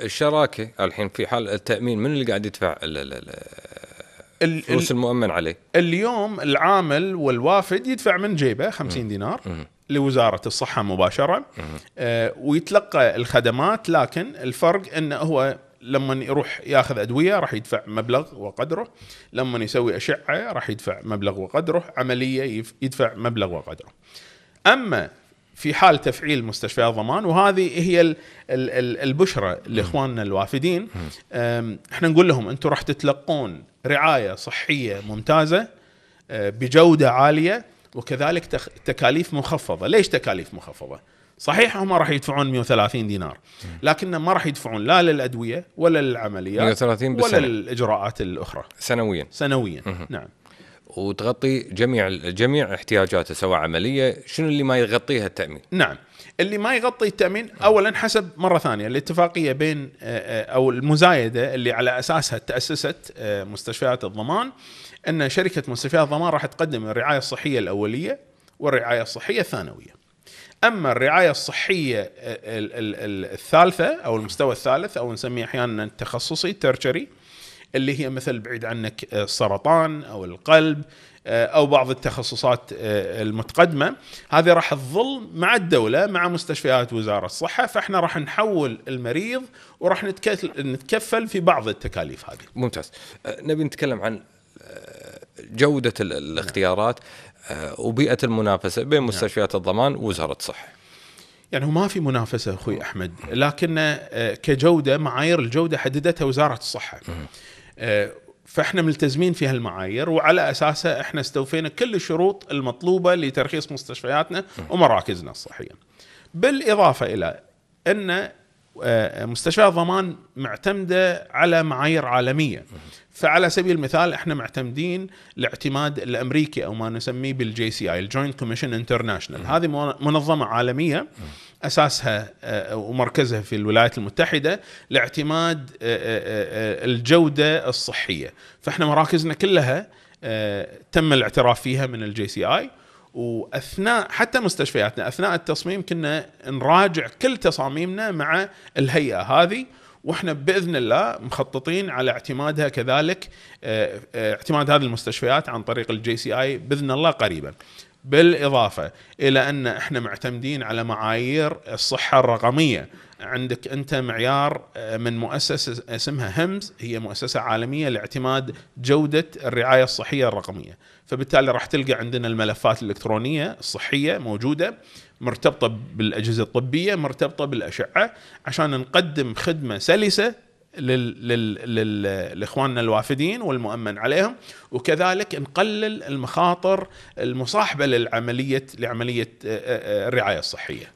الشراكه الحين في حال التامين من اللي قاعد يدفع الفلوس المؤمن عليه اليوم العامل والوافد يدفع من جيبه 50 دينار لوزاره الصحه مباشره آه، ويتلقى الخدمات لكن الفرق انه هو لما يروح ياخذ ادويه راح يدفع مبلغ وقدره، لما يسوي اشعه راح يدفع مبلغ وقدره، عمليه يدفع مبلغ وقدره. اما في حال تفعيل مستشفيات ضمان وهذه هي البشرة لاخواننا الوافدين احنا نقول لهم انتم راح تتلقون رعاية صحية ممتازة أه، بجودة عالية وكذلك تكاليف مخفضة ليش تكاليف مخفضة؟ صحيح هم راح يدفعون 130 دينار لكن ما راح يدفعون لا للادويه ولا للعمليات 130 بالسنة. ولا للاجراءات الاخرى سنويا سنويا مه. نعم وتغطي جميع جميع احتياجاته سواء عمليه شنو اللي ما يغطيها التامين نعم اللي ما يغطي التامين اولا حسب مره ثانيه الاتفاقيه بين آه، آه، او المزايده اللي على اساسها تاسست آه، مستشفيات الضمان ان شركه مستشفيات الضمان راح تقدم الرعايه الصحيه الاوليه والرعايه الصحيه الثانويه اما الرعايه الصحيه الثالثه او المستوى الثالث او نسميه احيانا التخصصي تيرشري اللي هي مثل بعيد عنك آه، السرطان او القلب آه، او بعض التخصصات آه، المتقدمه هذه راح تظل مع الدوله مع مستشفيات وزاره الصحه فاحنا راح نحول المريض وراح نتكفل في بعض التكاليف هذه ممتاز نبي نتكلم عن جوده الاختيارات وبيئه المنافسه بين نعم. مستشفيات الضمان ووزاره الصحه يعني ما في منافسه اخوي احمد لكن كجوده معايير الجوده حددتها وزاره الصحه آه، فاحنا ملتزمين في هالمعايير وعلى اساسها احنا استوفينا كل الشروط المطلوبه لترخيص مستشفياتنا ومراكزنا الصحيه. بالاضافه الى ان آه، مستشفيات ضمان معتمده على معايير عالميه فعلى سبيل المثال احنا معتمدين الاعتماد الامريكي او ما نسميه بالجي سي اي الجوينت كوميشن انترناشونال هذه منظمه عالميه اساسها آه، ومركزها في الولايات المتحده لاعتماد آه، آه، الجوده الصحيه، فاحنا مراكزنا كلها تم الاعتراف فيها من الجي سي اي واثناء حتى مستشفياتنا اثناء التصميم كنا نراجع كل تصاميمنا مع الهيئه هذه واحنا باذن الله مخططين على اعتمادها كذلك اعتماد هذه المستشفيات عن طريق الجي سي اي باذن الله قريبا. بالاضافه الى ان احنا معتمدين على معايير الصحه الرقميه عندك انت معيار آه، من مؤسسه اسمها همز هي مؤسسه عالميه لاعتماد جوده الرعايه الصحيه الرقميه فبالتالي راح تلقى عندنا الملفات الالكترونيه الصحيه موجوده مرتبطه بالاجهزه الطبيه مرتبطه بالاشعه عشان نقدم خدمه سلسه لاخواننا الوافدين والمؤمن عليهم وكذلك نقلل المخاطر المصاحبه للعمليه لعمليه الرعايه الصحيه.